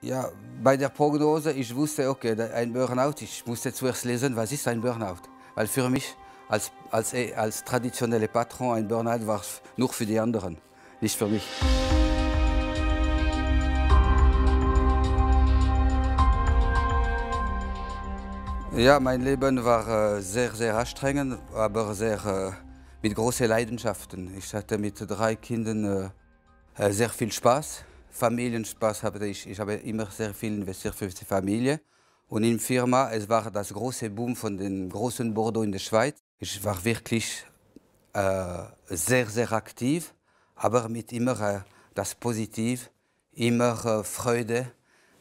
Ja, bei der Prognose, ich wusste, okay, ein Burnout, ich musste zuerst lesen, was ist ein Burnout? Weil für mich als, als, äh, als traditionelle Patron ein Burnout war nur für die anderen, nicht für mich. Ja, mein Leben war äh, sehr, sehr anstrengend, aber sehr äh, mit großen Leidenschaften. Ich hatte mit drei Kindern sehr viel Spaß. Familienspaß habe ich. Ich habe immer sehr viel investiert für die Familie. Und in der Firma, es war das große Boom von den großen Bordeaux in der Schweiz. Ich war wirklich äh, sehr, sehr aktiv, aber mit immer äh, das Positiv, immer äh, Freude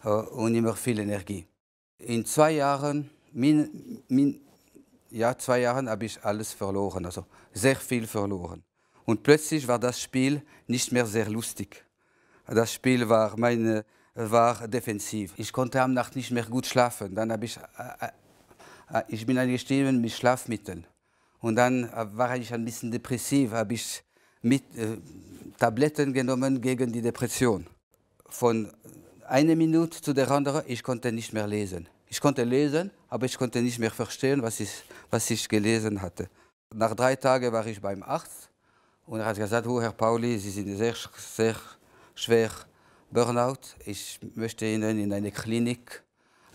äh, und immer viel Energie. In zwei Jahren, min, min, ja, zwei Jahren habe ich alles verloren, also sehr viel verloren. Und plötzlich war das Spiel nicht mehr sehr lustig. Das Spiel war, meine, war defensiv. Ich konnte am Nacht nicht mehr gut schlafen. Dann habe ich, äh, äh, ich bin eingestiegen mit Schlafmitteln. Und dann äh, war ich ein bisschen depressiv, habe ich mit, äh, Tabletten genommen gegen die Depression. Von einer Minute zu der anderen, ich konnte nicht mehr lesen. Ich konnte lesen, aber ich konnte nicht mehr verstehen, was ich, was ich gelesen hatte. Nach drei Tagen war ich beim Arzt und er hat gesagt, oh, Herr Pauli, Sie sind sehr, sehr schwer Burnout. Ich möchte ihn in eine Klinik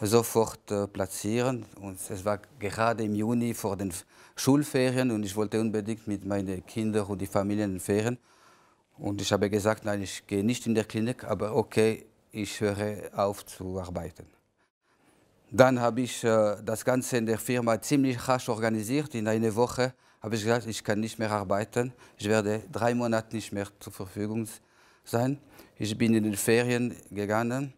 sofort äh, platzieren. Und es war gerade im Juni vor den Schulferien und ich wollte unbedingt mit meinen Kindern und die Familien in den Ferien. Und ich habe gesagt, nein, ich gehe nicht in der Klinik, aber okay, ich höre auf zu arbeiten. Dann habe ich äh, das Ganze in der Firma ziemlich rasch organisiert. In einer Woche habe ich gesagt, ich kann nicht mehr arbeiten. Ich werde drei Monate nicht mehr zur Verfügung stehen sein. Ich bin in den Ferien gegangen.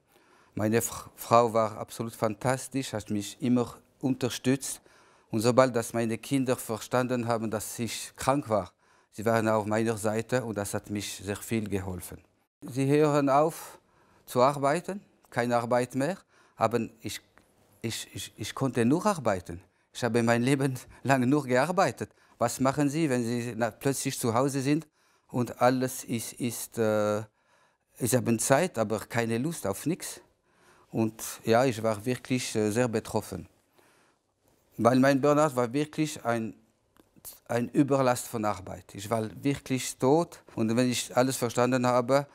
Meine Frau war absolut fantastisch, hat mich immer unterstützt. Und sobald das meine Kinder verstanden haben, dass ich krank war, sie waren auf meiner Seite und das hat mich sehr viel geholfen. Sie hören auf zu arbeiten, keine Arbeit mehr, aber ich, ich, ich, ich konnte nur arbeiten. Ich habe mein Leben lang nur gearbeitet. Was machen Sie, wenn Sie plötzlich zu Hause sind und alles ist, ist äh, ich habe Zeit, aber keine Lust auf nichts. Und ja, ich war wirklich äh, sehr betroffen. Weil mein Burnout war wirklich ein, ein Überlast von Arbeit. Ich war wirklich tot und wenn ich alles verstanden habe,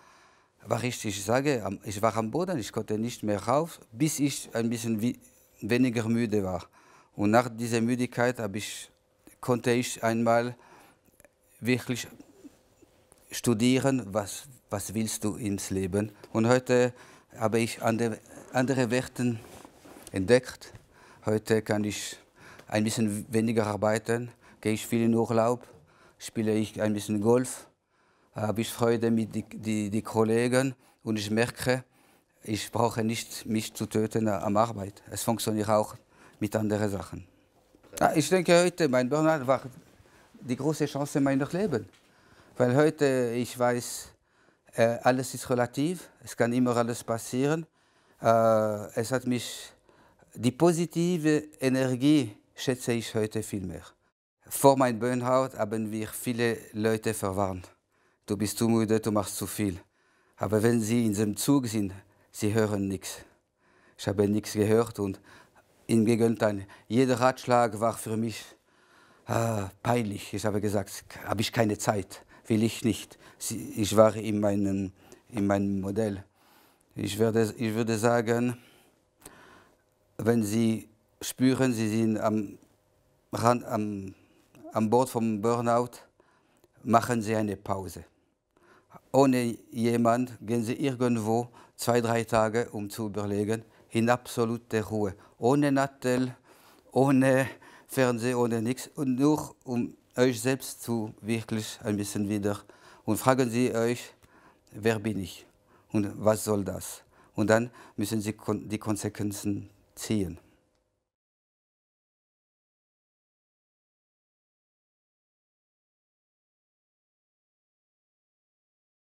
war ich, ich sage, ich war am Boden, ich konnte nicht mehr rauf, bis ich ein bisschen wie, weniger müde war. Und nach dieser Müdigkeit ich, konnte ich einmal wirklich studieren, was, was willst du ins Leben. Und heute habe ich andere, andere Werte entdeckt. Heute kann ich ein bisschen weniger arbeiten, gehe ich viel in Urlaub, spiele ich ein bisschen Golf, habe ich Freude mit den die, die Kollegen und ich merke, ich brauche nicht mich zu töten am Arbeit. Es funktioniert auch mit anderen Sachen. Ah, ich denke heute, mein Burnout war die große Chance meines Lebens. Weil heute, ich weiß, äh, alles ist relativ, es kann immer alles passieren. Äh, es hat mich, die positive Energie schätze ich heute viel mehr. Vor meinem Burnout haben wir viele Leute verwarnt. Du bist zu müde, du machst zu viel. Aber wenn sie in diesem Zug sind, sie hören nichts. Ich habe nichts gehört und im Gegenteil, jeder Ratschlag war für mich ah, peinlich. Ich habe gesagt, habe ich keine Zeit will ich nicht. Ich war in meinem, in meinem Modell. Ich würde, ich würde sagen, wenn Sie spüren, Sie sind am, Rand, am, am Bord vom Burnout, machen Sie eine Pause. Ohne jemand gehen Sie irgendwo zwei, drei Tage, um zu überlegen, in absolute Ruhe, ohne Nattel, ohne Fernseher, ohne nichts, und nur um euch selbst zu wirklich ein bisschen wieder und fragen Sie euch, wer bin ich und was soll das? Und dann müssen Sie die Konsequenzen ziehen.